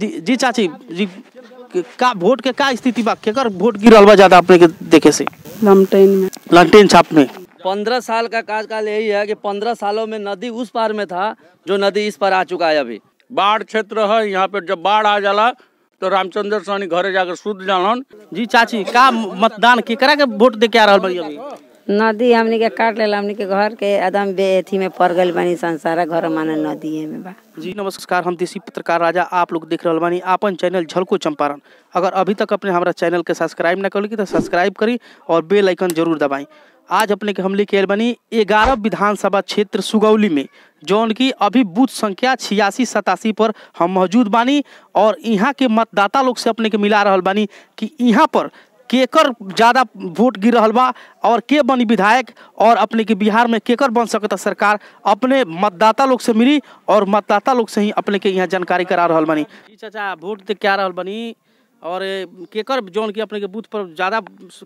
जी जी चाची जी का वोट के का स्थिति बा केकर वोट गिरल बा ज्यादा अपने के देखे से लमटेन में लमटेन छाप में पंद्रह साल का कार्यकाल यही है कि पंद्रह सालों में नदी उस पार में था जो नदी इस पार आ चुका है अभी बाढ़ क्षेत्र है यहाँ पे जब बाढ़ आ जाला तो रामचंद्र सानी घरे जाकर शुद्ध जानन जी चाची का मतदान केकरा के वोट दे के आ रहा अभी नदी हमने के काट लेला हमने के घर के आदम बेथी में पड़ गेल बानी संसार घर माने नदी में बा जी नमस्कार हम देसी पत्रकार राजा आप लोग देख रहल बानी अपन चैनल झलको चंपारण अगर अभी तक अपने हमारा चैनल के सब्सक्राइब ना करली तो सब्सक्राइब करी और बेल आइकन जरूर दबाई आज अपने के हम लेके आए बनी ग्यारह विधानसभा क्षेत्र सुगौली में जौन की अभी बूथ संख्या छियासी सतासी पर हम मौजूद बानी और यहाँ के मतदाता लोग से अपने के मिला रहा बानी कि यहाँ पर केकर ज़्यादा वोट गिर रहा बा और के बनी विधायक और अपने के बिहार में केकर बन सकता सरकार अपने मतदाता लोग से मिली और मतदाता लोग से ही अपने के यहाँ जानकारी करा रहा बनी चाचा वोट तो क्या रहा बनी और केकर जोन की अपने के बूथ पर ज़्यादा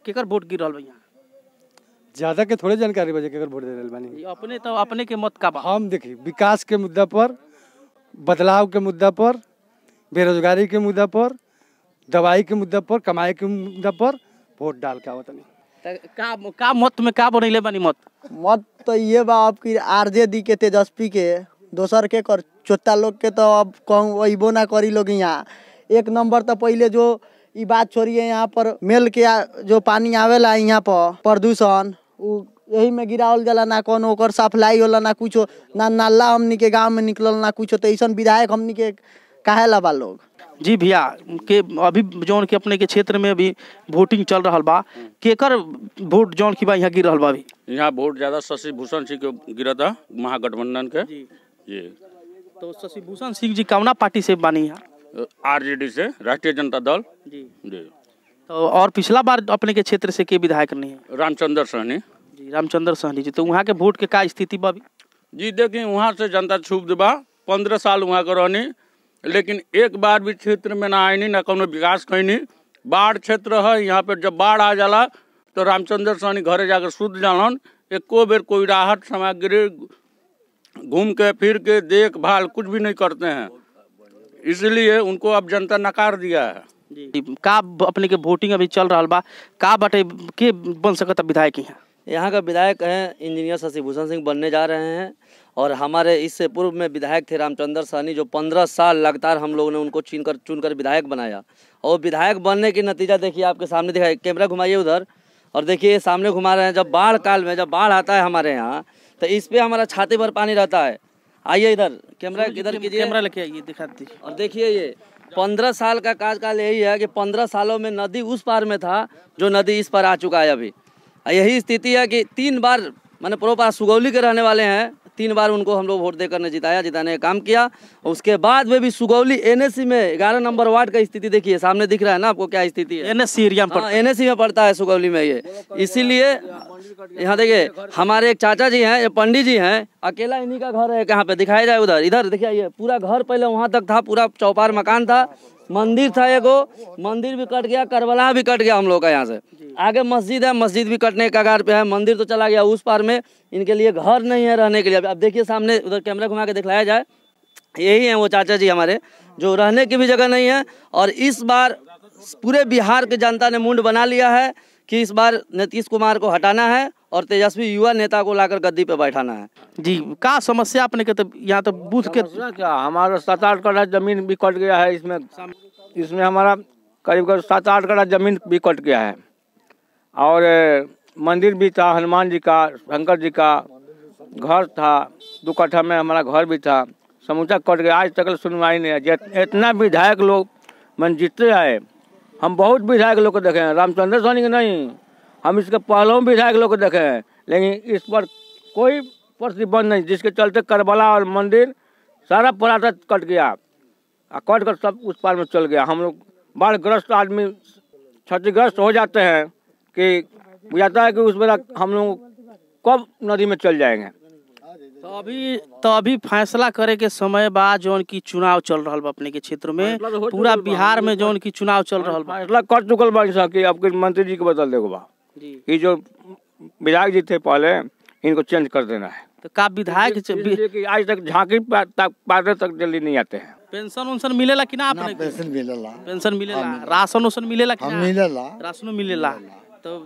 केकर वोट गिर रहा यहाँ ज्यादा के थोड़े जानकारी बजे केकर वोट दे रहे अपने तो अपने के मत का हम देखिए विकास के मुद्दा पर बदलाव के मुद्दा पर बेरोजगारी के मुद्दा पर दवाई के मुद्दा पर कमाई के मुद्दा पर वोट डाल के आवत का का मत में का बनैले बनी मत मत तो ये बा आपकी आरजेडी के तेजस्वी के दोसर के कर चोता लोग के तो अब कहूँ अबो ना करी लोग यहाँ एक नंबर तो पहले जो ये बात छोड़िए यहाँ पर मेल के जो पानी आवेला यहाँ पर प्रदूषण उ यही में गिरावल जला ना कौन ओकर सप्लाई होला ना कुछ ना नाला हमनी के गाँव में निकलल ना कुछ तो ऐसा विधायक हमनी के काहे ला लोग जी भैया के अभी जौन के अपने के क्षेत्र में अभी वोटिंग चल रहा बा केकर वोट जौन की बा यहाँ गिर रहा बा अभी यहाँ वोट ज्यादा शशि भूषण सिंह के गिरा था महागठबंधन के जी, जी। तो शशि भूषण सिंह जी कौना पार्टी से बानी यहाँ आरजेडी से राष्ट्रीय जनता दल जी जी तो और पिछला बार अपने के क्षेत्र से के विधायक नहीं है रामचंद्र सहनी जी रामचंद्र सहनी जी तो वहाँ के वोट के का स्थिति बा जी देखिए वहाँ से जनता छुप दे पंद्रह साल वहाँ के रहनी लेकिन एक बार भी क्षेत्र में ना आईनी ना कोनो विकास कैनी बाढ़ क्षेत्र है यहाँ पर जब बाढ़ आ जाला तो रामचंद्र सहनी घरे जाकर सुत जालन एको बेर कोई राहत सामग्री घूम के फिर के देखभाल कुछ भी नहीं करते हैं इसलिए उनको अब जनता नकार दिया है का अपने के वोटिंग अभी चल रहा बा का बटे के बन सकता विधायक यहाँ यहाँ का विधायक हैं इंजीनियर शशिभूषण सिंह बनने जा रहे हैं और हमारे इससे पूर्व में विधायक थे रामचंद्र सहनी जो पंद्रह साल लगातार हम लोगों ने उनको चीन कर चुन कर विधायक बनाया और विधायक बनने के नतीजा देखिए आपके सामने दिखाई कैमरा घुमाइए उधर और देखिए सामने घुमा रहे हैं जब बाढ़ काल में जब बाढ़ आता है हमारे यहाँ तो इस पर हमारा छाती भर पानी रहता है आइए इधर कैमरा इधर कीजिए कैमरा लेके आइए दिखाती और देखिए ये पंद्रह साल का कार्यकाल यही है कि पंद्रह सालों में नदी उस पार में था जो नदी इस पार आ चुका है अभी यही स्थिति है कि तीन बार मैंने प्रोपर सुगौली के रहने वाले हैं तीन बार उनको हम लोग वोट देकर ने जिताया जिताने का काम किया उसके बाद में भी सुगौली एनएससी में ग्यारह नंबर वार्ड का स्थिति देखिए सामने दिख रहा है ना आपको क्या स्थिति है एनएससी एरिया में हाँ, एस में पड़ता है सुगौली में ये इसीलिए यहाँ देखिए हमारे एक चाचा जी हैं ये पंडित जी हैं अकेला इन्हीं का घर है कहाँ पे दिखाया जाए उधर इधर देखिए पूरा घर पहले वहाँ तक था पूरा चौपार मकान था मंदिर था एगो मंदिर भी कट गया करबला भी कट गया हम लोग का यहाँ से आगे मस्जिद है मस्जिद भी कटने के कगार पे है मंदिर तो चला गया उस पार में इनके लिए घर नहीं है रहने के लिए अब देखिए सामने उधर कैमरा घुमा के दिखलाया जाए यही है वो चाचा जी हमारे जो रहने की भी जगह नहीं है और इस बार पूरे बिहार की जनता ने मुंड बना लिया है कि इस बार नीतीश कुमार को हटाना है और तेजस्वी युवा नेता को लाकर गद्दी पे बैठाना है जी क्या समस्या आपने के तो यहाँ तो बूथ के क्या हमारा सात आठ कड़ा जमीन भी कट गया है इसमें इसमें हमारा करीब करीब सात आठ कड़ा जमीन भी कट गया है और मंदिर भी था हनुमान जी का शंकर जी का घर था दो कट्ठा में हमारा घर भी था समूचा कट गया आज तक तो सुनवाई नहीं है इतना विधायक लोग मन जीतते आए हम बहुत विधायक लोग को देखे हैं रामचंद्र सोनी के नहीं हम इसके पहलों विधायक लोग देखे हैं लेकिन इस पर कोई प्रतिबंध नहीं जिसके चलते करबला और मंदिर सारा पुरात कट गया और कट कर सब उस पार में चल गया हम लोग बाढ़ग्रस्त आदमी क्षतिग्रस्त हो जाते हैं कि बुझाता है कि उस बेला हम लोग कब नदी में चल जाएंगे तो अभी तो अभी फैसला करे के समय बाद जो की चुनाव चल रहा बा अपने के क्षेत्र में तो पूरा बिहार में जो की चुनाव चल रहा बा फैसला कर चुकल बा कि आपके मंत्री जी के बदल देगा ये जो विधायक जी थे पहले इनको चेंज कर देना है तो का विधायक आज तक झांकी पार्टी तक जल्दी नहीं आते हैं पेंशन उंशन मिलेला कि ना आपने पेंशन मिलेला पेंशन मिलेला राशन उशन मिलेला कि ना मिलेला राशन मिलेला तो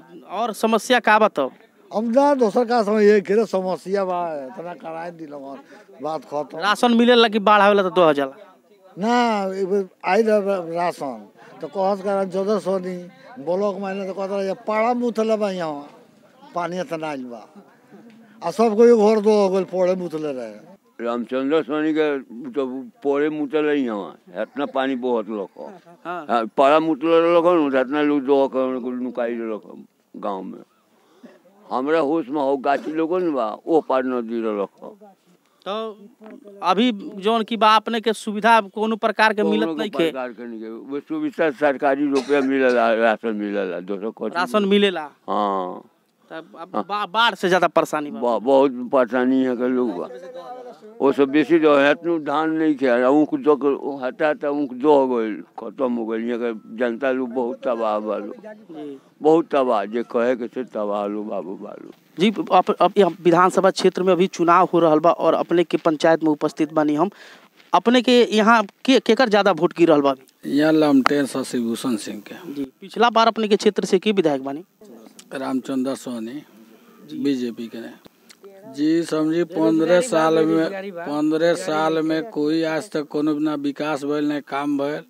और समस्या का बताओ अब ना दोसर का समय ये करे समस्या बा इतना कराए दिलो बात खत्म राशन मिलेला कि बाढ़ आवेला तो 2000 ना आई राशन तो कहत कर जोदर सोनी ब्लॉक मायने तो कहता रहे पाड़ा मुथले बा यहाँ पानी इतना आइल बा आ सब कोई घर दो गोल पोड़े मुथले रहे रामचंद्र सोनी के तो पोड़े मुथले यहाँ इतना पानी बहुत लोग हाँ पाड़ा लोग इतना लोग दो नुकाई लोग गाँव में हमारा होश में हो गाछी लोग बा ओ पार नदी लोग तो अभी जो की बा अपने के सुविधा को प्रकार के मिलत नहीं के वो सुविधा सरकारी रुपया मिलेला राशन मिलेला दोसर कुछ राशन मिलेला हां तब बाढ़ से ज्यादा परेशानी बा, बहुत परेशानी है के लोग वो सब बेसी जो है तो धान नहीं खे ऊँख जो हटा तो ऊँख दो हो गई खत्म हो गई यहाँ के जनता लोग बहुत तबाह बालू बहुत तबाह जो कहे के से तबाह लो बाबू बालू जी आप अब विधानसभा क्षेत्र में अभी चुनाव हो रहा बा और अपने के पंचायत में उपस्थित बनी हम अपने के यहाँ के केकर ज्यादा वोट गिर बा यहाँ लमटेर शशिभूषण सिंह के जी पिछला बार अपने के क्षेत्र से की विधायक बनी रामचंद्र सोनी बीजेपी के जी समझी पंद्रह साल में पंद्रह साल में कोई आज तक कोनो विकास भल न काम भल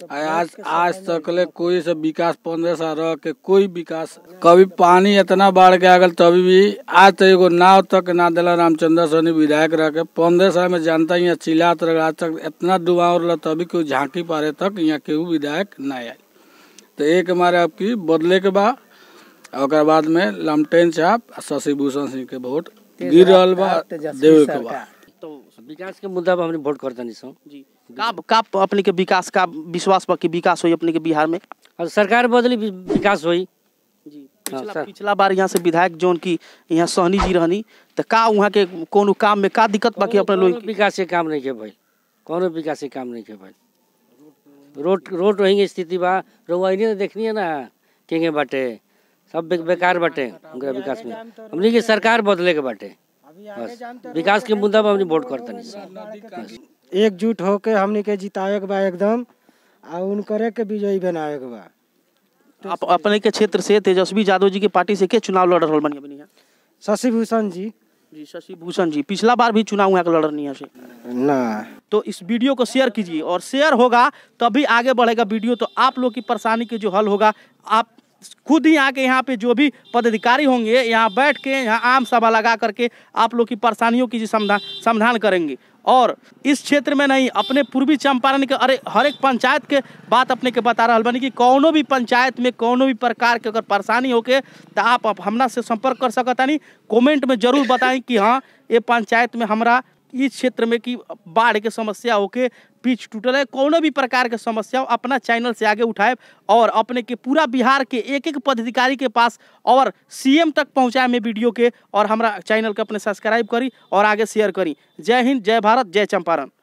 तो आज आज तक ले कोई सब विकास पंद्रह साल रह के कोई विकास हाँ। कभी पानी इतना बाढ़ के आगे तभी भी आज तक तो एगो नाव तक ना दिला रामचंद्र सोनी विधायक रह के पंद्रह साल में जानता यहाँ चिल्लात रह आज तक इतना डुबाव रहा तभी कोई झांकी पारे तक यहाँ केहू विधायक ना आए तो एक हमारे आपकी बदले के बाद और बाद में लमटेन साहब शशिभूषण सिंह के वोट गिर रहा बा देवे के बा विकास के मुद्दा पर हम वोट करते नहीं सौ जी का का अपने के विकास का विश्वास पर कि विकास हो अपने के बिहार में और सरकार बदली विकास हुई जी हाँ, पिछला, पिछला बार यहाँ से विधायक जोन की यहाँ सहनी जी रहनी तो का वहाँ के कोनो काम में का दिक्कत बाकी अपने लोग विकास के काम नहीं के भाई कौन विकास के काम नहीं के भाई रोड रोड वहीं स्थिति बा रोवाइनी तो देखनी है ना केंगे बाटे सब बेकार बाटे उनका विकास में हमने की सरकार बदले के बाटे विकास के मुद्दा पर वोट करते नहीं एकजुट होके हमने के जिताए के बा एकदम आ उनकरे के विजयी बनाए के बा आप तो अपने के क्षेत्र से तेजस्वी यादव जी की पार्टी से के चुनाव लड़ रहे बनिया बनिया शशि भूषण जी जी शशि भूषण जी पिछला बार भी चुनाव यहाँ रही है ना तो इस वीडियो को शेयर कीजिए और शेयर होगा तभी आगे बढ़ेगा वीडियो तो आप लोग की परेशानी के जो हल होगा आप खुद ही आके यहाँ पे जो भी पदाधिकारी होंगे यहाँ बैठ के यहाँ आम सभा लगा करके आप लोग की परेशानियों की समाधान समाधान करेंगे और इस क्षेत्र में नहीं अपने पूर्वी चंपारण के अरे हर एक पंचायत के बात अपने के बता रहा बनी कि कौनो भी पंचायत में कौनो भी प्रकार के अगर परेशानी होके तो आप हमारा से संपर्क कर सकता नहीं कमेंट में जरूर बताएं कि हाँ ये पंचायत में हमारा इस क्षेत्र में कि बाढ़ के समस्या होके पिच टूटल है कोनो भी प्रकार के समस्या हो अपना चैनल से आगे उठाए और अपने के पूरा बिहार के एक एक पदाधिकारी के पास और सीएम तक पहुँचाए में वीडियो के और हमारा चैनल के अपने सब्सक्राइब करी और आगे शेयर करी जय हिंद जय भारत जय चंपारण